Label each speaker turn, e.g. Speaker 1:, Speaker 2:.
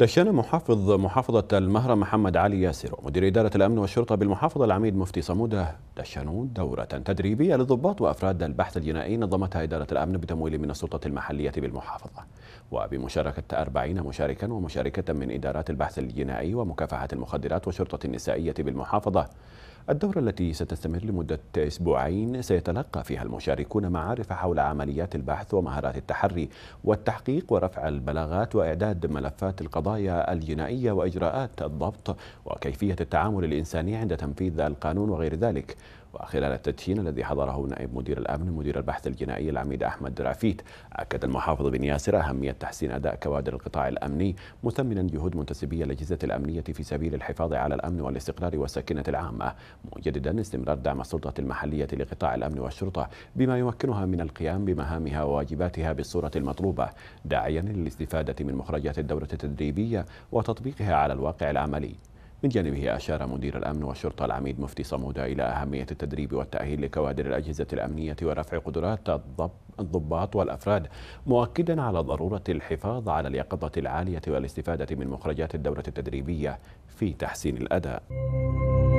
Speaker 1: دشن محافظ محافظة المهرة محمد علي ياسر ومدير إدارة الأمن والشرطة بالمحافظة العميد مفتي صمودة دشنوا دورة تدريبية للضباط وأفراد البحث الجنائي نظمتها إدارة الأمن بتمويل من السلطة المحلية بالمحافظة وبمشاركة 40 مشاركا ومشاركة من إدارات البحث الجنائي ومكافحة المخدرات والشرطة النسائية بالمحافظة الدورة التي ستستمر لمدة أسبوعين سيتلقى فيها المشاركون معارف حول عمليات البحث ومهارات التحري والتحقيق ورفع البلاغات وإعداد ملفات القضايا الجنائية وإجراءات الضبط وكيفية التعامل الإنساني عند تنفيذ القانون وغير ذلك وخلال التدشين الذي حضره نائب مدير الأمن مدير البحث الجنائي العميد أحمد درافيت أكد المحافظ بن ياسر أهمية تحسين أداء كوادر القطاع الأمني مثمنا جهود منتسبي الأجهزة الأمنية في سبيل الحفاظ على الأمن والاستقرار والسكينة العامة مجددا استمرار دعم السلطة المحلية لقطاع الأمن والشرطة بما يمكنها من القيام بمهامها وواجباتها بالصورة المطلوبة داعيا للاستفادة من مخرجات الدورة التدريبية وتطبيقها على الواقع العملي من جانبه أشار مدير الأمن والشرطة العميد مفتي صمودة إلى أهمية التدريب والتأهيل لكوادر الأجهزة الأمنية ورفع قدرات الضباط والأفراد مؤكدا على ضرورة الحفاظ على اليقظة العالية والاستفادة من مخرجات الدورة التدريبية في تحسين الأداء